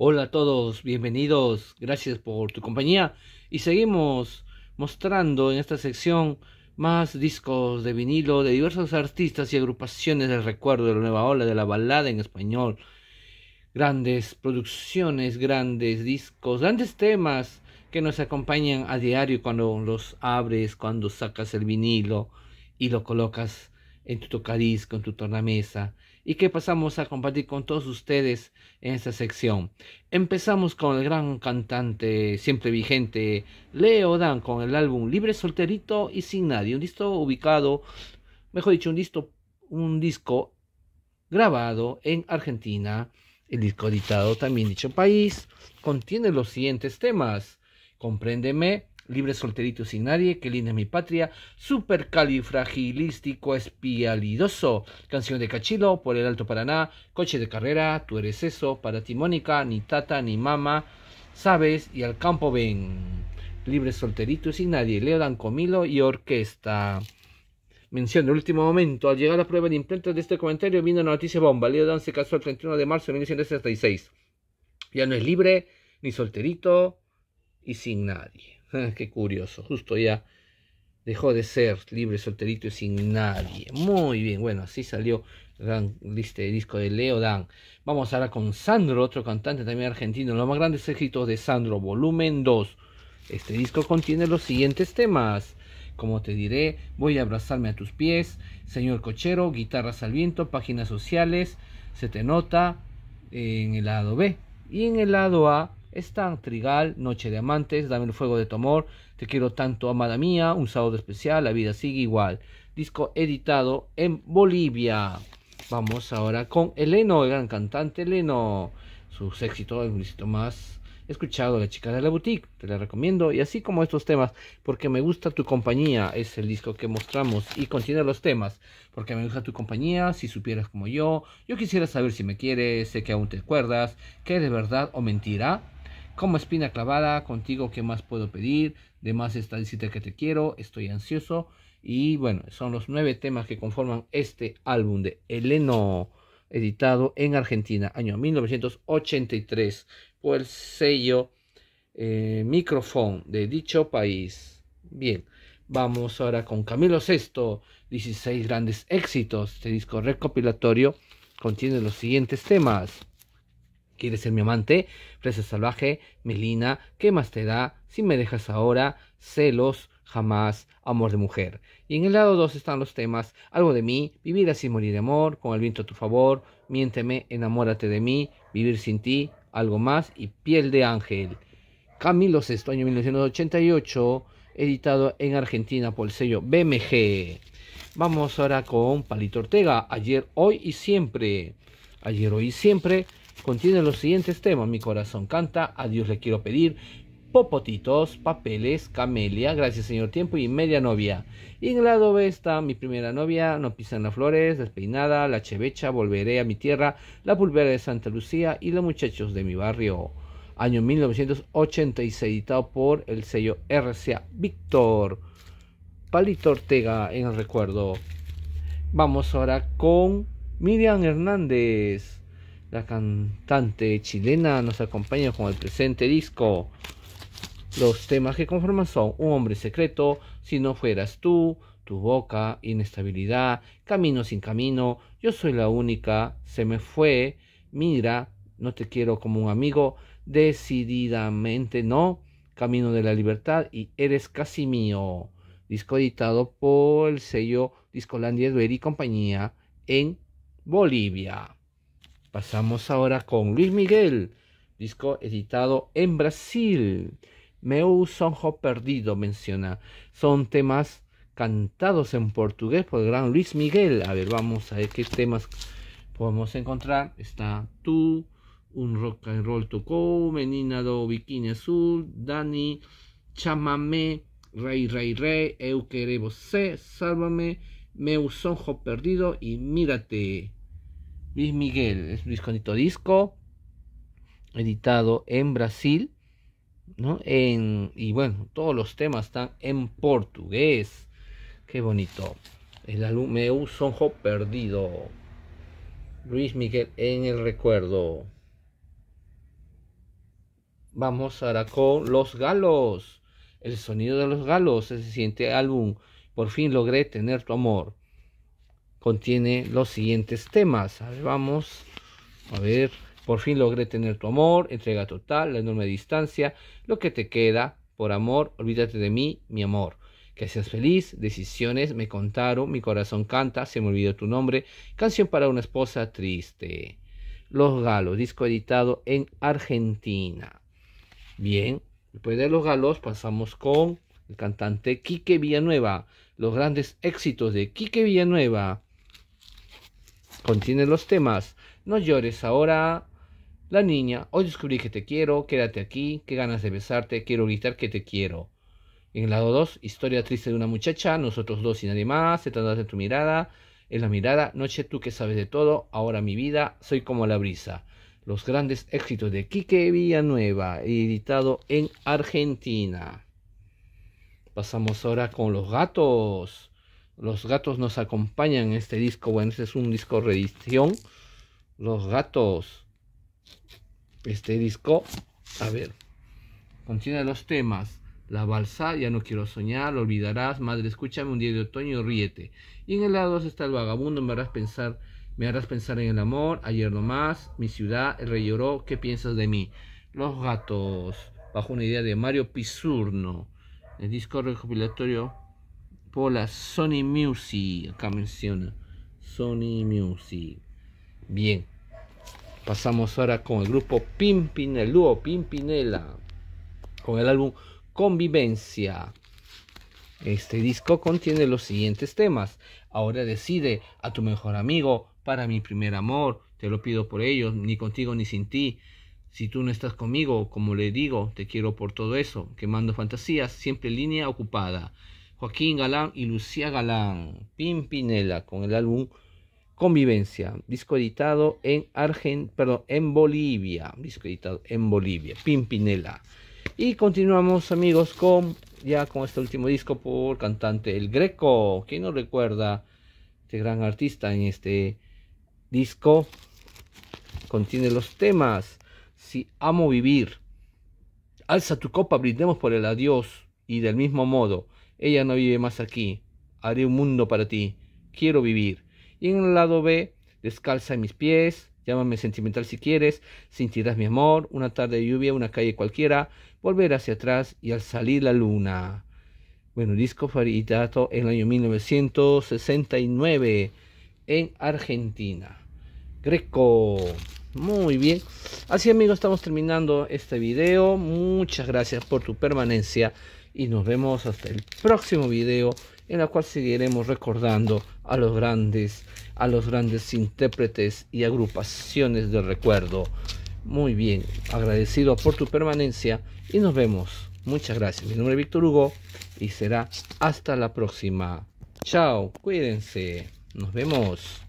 Hola a todos, bienvenidos, gracias por tu compañía y seguimos mostrando en esta sección más discos de vinilo de diversos artistas y agrupaciones del recuerdo de la nueva ola de la balada en español. Grandes producciones, grandes discos, grandes temas que nos acompañan a diario cuando los abres, cuando sacas el vinilo y lo colocas en tu tocadisco, en tu tornamesa y que pasamos a compartir con todos ustedes en esta sección. Empezamos con el gran cantante siempre vigente Leo Dan con el álbum Libre Solterito y Sin Nadie, un disco ubicado, mejor dicho, un disco, un disco grabado en Argentina, el disco editado también dicho país, contiene los siguientes temas. Compréndeme, libre solterito sin nadie, qué linda es mi patria, supercalifragilístico espialidoso, canción de Cachilo por el Alto Paraná, coche de carrera, tú eres eso, para ti Mónica, ni tata ni mama, sabes, y al campo ven. Libre solterito sin nadie, Leo Dan Comilo y orquesta. Mención el último momento, al llegar a la prueba de imprenta de este comentario vino una noticia bomba, Leo Dan se casó el 31 de marzo de 1966. Ya no es libre, ni solterito y sin nadie. Ah, qué curioso, justo ya dejó de ser libre, solterito y sin nadie. Muy bien, bueno, así salió este disco de Leo Dan. Vamos ahora con Sandro, otro cantante también argentino. Los más grandes éxitos de Sandro, volumen 2. Este disco contiene los siguientes temas. Como te diré, voy a abrazarme a tus pies, señor cochero, guitarras al viento, páginas sociales, se te nota en el lado B. Y en el lado A, están Trigal, Noche de Amantes, Dame el Fuego de tu Amor, Te Quiero Tanto, Amada Mía, Un Sábado Especial, La Vida Sigue Igual. Disco editado en Bolivia. Vamos ahora con Eleno, el gran cantante Eleno. Sus éxitos, el éxito más escuchado, La Chica de la Boutique. Te la recomiendo. Y así como estos temas, Porque Me Gusta Tu Compañía, es el disco que mostramos y contiene los temas. Porque Me Gusta Tu Compañía, Si Supieras Como Yo, Yo Quisiera Saber Si Me Quieres, Sé Que Aún Te Acuerdas, Que De Verdad o Mentira como espina clavada, contigo, ¿qué más puedo pedir? De más esta visita que te quiero, estoy ansioso. Y bueno, son los nueve temas que conforman este álbum de Eleno, editado en Argentina, año 1983, por el sello eh, de dicho país. Bien, vamos ahora con Camilo VI, 16 grandes éxitos. Este disco recopilatorio contiene los siguientes temas. ¿Quieres ser mi amante? Fresa salvaje, Melina, ¿qué más te da? Si me dejas ahora, celos, jamás, amor de mujer. Y en el lado 2 están los temas, algo de mí, vivir así, morir de amor, con el viento a tu favor, miénteme, enamórate de mí, vivir sin ti, algo más y piel de ángel. Camilo Sesto, año 1988, editado en Argentina por el sello BMG. Vamos ahora con Palito Ortega, ayer, hoy y siempre. Ayer, hoy y siempre contiene los siguientes temas. Mi corazón canta, a Dios le quiero pedir, Popotitos, Papeles, Camelia, Gracias Señor Tiempo y Media Novia. Y en el lado está Mi Primera Novia, No Pisan las Flores, Despeinada, La Chevecha, Volveré a mi Tierra, La Pulvera de Santa Lucía y Los Muchachos de mi Barrio. Año 1986, editado por el sello RCA. Víctor Palito Ortega en el recuerdo. Vamos ahora con Miriam Hernández. La cantante chilena nos acompaña con el presente disco. Los temas que conforman son Un hombre secreto, Si no fueras tú, Tu boca, Inestabilidad, Camino sin camino, Yo soy la única, Se me fue, Mira, No te quiero como un amigo, Decididamente no, Camino de la libertad y Eres casi mío. Disco editado por el sello Discolandia y compañía en Bolivia. Pasamos ahora con Luis Miguel, disco editado en Brasil. Meu sonho perdido menciona. Son temas cantados en portugués por el gran Luis Miguel. A ver, vamos a ver qué temas podemos encontrar. Está tú, un rock and roll tocó, menina do bikini azul, Dani, chamame, rey, rey, rey, eu queré você, sálvame, meu sonho perdido y mírate. Luis Miguel, es Luis Conito Disco, editado en Brasil, ¿no? En, y bueno, todos los temas están en portugués. Qué bonito. El álbum un Sonjo Perdido. Luis Miguel en el recuerdo. Vamos ahora con Los Galos. El sonido de los galos el siguiente álbum. Por fin logré tener tu amor contiene los siguientes temas. A ver, vamos. A ver, por fin logré tener tu amor, entrega total, la enorme distancia, lo que te queda, por amor, olvídate de mí, mi amor. Que seas feliz, decisiones, me contaron, mi corazón canta, se me olvidó tu nombre, canción para una esposa triste. Los Galos, disco editado en Argentina. Bien, después de Los Galos pasamos con el cantante Quique Villanueva, los grandes éxitos de Quique Villanueva. Contiene los temas No llores ahora, La niña, Hoy descubrí que te quiero, Quédate aquí, Qué ganas de besarte, Quiero gritar que te quiero. En el lado 2, Historia triste de una muchacha, Nosotros dos y nadie más, Se trata de tu mirada, En la mirada, Noche tú que sabes de todo, Ahora mi vida, Soy como la brisa. Los grandes éxitos de Quique Villanueva, editado en Argentina. Pasamos ahora con los gatos. Los gatos nos acompañan en este disco. Bueno, este es un disco reedición. Los gatos. Este disco. A ver. Contiene los temas. La balsa, ya no quiero soñar, lo olvidarás, madre, escúchame un día de otoño, ríete. Y en el lado 2 está el vagabundo, me harás pensar, me harás pensar en el amor, ayer nomás, mi ciudad, el rey lloró, ¿qué piensas de mí? Los gatos, bajo una idea de Mario Pisurno, el disco recopilatorio Hola Sony Music. Acá menciona Sony Music. Bien. Pasamos ahora con el grupo Pimpinela, el Pimpinela, con el álbum Convivencia. Este disco contiene los siguientes temas. Ahora decide a tu mejor amigo para mi primer amor. Te lo pido por ellos, ni contigo ni sin ti. Si tú no estás conmigo, como le digo, te quiero por todo eso. Quemando fantasías, siempre línea ocupada. Joaquín Galán y Lucía Galán, Pimpinela, con el álbum Convivencia, disco editado en Argen, perdón, en Bolivia, disco editado en Bolivia, Pimpinela. Y continuamos amigos con ya con este último disco por cantante El Greco, que nos recuerda este gran artista en este disco? Contiene los temas Si amo vivir, Alza tu copa, brindemos por el adiós y del mismo modo ella no vive más aquí. Haré un mundo para ti. Quiero vivir. Y en el lado B, descalza mis pies, llámame sentimental si quieres, sentirás mi amor, una tarde de lluvia, una calle cualquiera, volver hacia atrás y al salir la luna. Bueno, disco faridato en el año 1969 en Argentina. Greco. Muy bien. Así amigos, estamos terminando este video. Muchas gracias por tu permanencia y nos vemos hasta el próximo video en la cual seguiremos recordando a los grandes, a los grandes intérpretes y agrupaciones de recuerdo. Muy bien, agradecido por tu permanencia y nos vemos. Muchas gracias. Mi nombre es Víctor Hugo y será hasta la próxima. Chao, cuídense. Nos vemos.